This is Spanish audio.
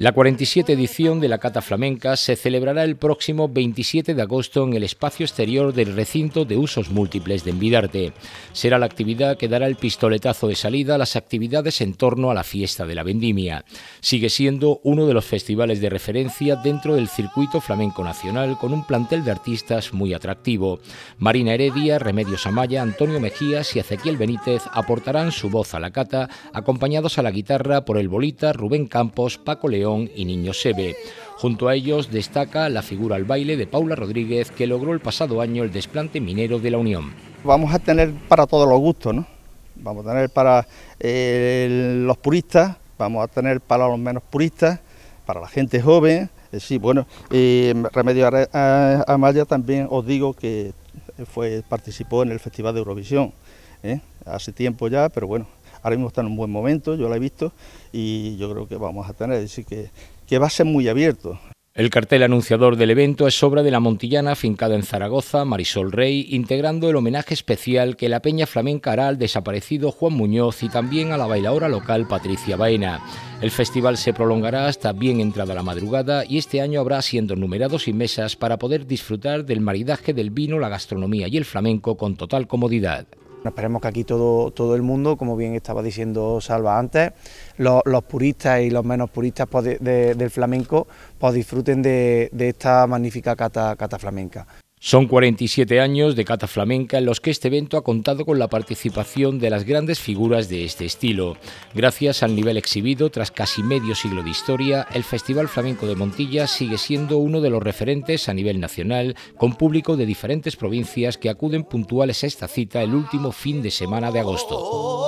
La 47 edición de la Cata Flamenca se celebrará el próximo 27 de agosto en el espacio exterior del recinto de usos múltiples de Envidarte. Será la actividad que dará el pistoletazo de salida a las actividades en torno a la fiesta de la vendimia. Sigue siendo uno de los festivales de referencia dentro del circuito flamenco nacional con un plantel de artistas muy atractivo. Marina Heredia, Remedios Amaya, Antonio Mejías y Ezequiel Benítez aportarán su voz a la cata, acompañados a la guitarra por el Bolita, Rubén Campos, Paco León, y Niño Sebe. Junto a ellos destaca la figura al baile de Paula Rodríguez, que logró el pasado año el desplante minero de la Unión. Vamos a tener para todos los gustos, ¿no? Vamos a tener para eh, los puristas, vamos a tener para los menos puristas, para la gente joven. Eh, sí, bueno, Remedio eh, Amaya también os digo que fue, participó en el Festival de Eurovisión, hace tiempo ya, pero bueno, ahora mismo está en un buen momento, yo la he visto y yo creo que vamos a tener, decir que, que va a ser muy abierto. El cartel anunciador del evento es obra de la Montillana, fincada en Zaragoza, Marisol Rey, integrando el homenaje especial que la Peña Flamenca hará al desaparecido Juan Muñoz y también a la bailadora local Patricia Baena. El festival se prolongará hasta bien entrada la madrugada y este año habrá siendo numerados y mesas para poder disfrutar del maridaje del vino, la gastronomía y el flamenco con total comodidad. Esperemos que aquí todo, todo el mundo, como bien estaba diciendo Salva antes, los, puristas y los menos puristas pues, del flamenco pues disfruten de, esta magnífica cata flamenca. Son 47 años de cata flamenca en los que este evento ha contado con la participación de las grandes figuras de este estilo. Gracias al nivel exhibido tras casi medio siglo de historia, el Festival Flamenco de Montilla sigue siendo uno de los referentes a nivel nacional, con público de diferentes provincias que acuden puntuales a esta cita el último fin de semana de agosto.